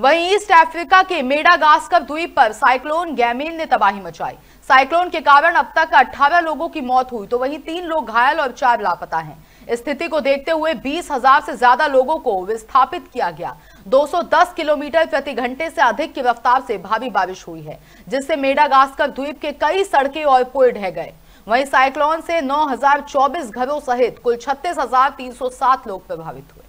वहीं east Africa के Madagascar द्वीप पर साइक्लोन गैमेल ने तबाही मचाई साइक्लोन के कारण अब तक 18 लोगों की मौत हुई तो वहीं तीन लोग घायल और चार लापता हैं स्थिति को देखते हुए बीस हजार से ज्यादा लोगों को विस्थापित किया गया 210 किलोमीटर प्रति घंटे से अधिक की रफ्तार से भारी बारिश हुई है जिससे मेडागास्कर द्वीप के कई सड़कें और पुल ढह गए वहीं साइक्लोन से नौ घरों सहित कुल छत्तीस लोग प्रभावित हुए